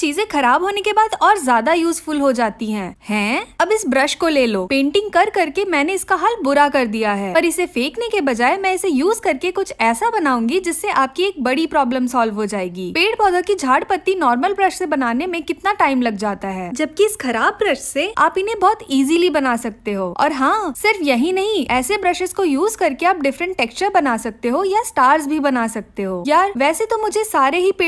चीजें खराब होने के बाद और ज्यादा यूजफुल हो जाती हैं हैं अब इस ब्रश को ले लो पेंटिंग कर करके मैंने इसका हाल बुरा कर दिया है पर इसे फेंकने के बजाय मैं इसे यूज करके कुछ ऐसा बनाऊंगी जिससे आपकी एक बड़ी प्रॉब्लम सॉल्व हो जाएगी पेड़ पौधा की झाड़ पत्ती नॉर्मल ब्रश ऐसी बनाने में कितना टाइम लग जाता है जबकि इस खराब ब्रश ऐसी आप इन्हें बहुत इजिली बना सकते हो और हाँ सिर्फ यही नहीं ऐसे ब्रशेस को यूज करके आप डिफरेंट टेक्सचर बना सकते हो या स्टार्स भी बना सकते हो यार वैसे तो मुझे सारे ही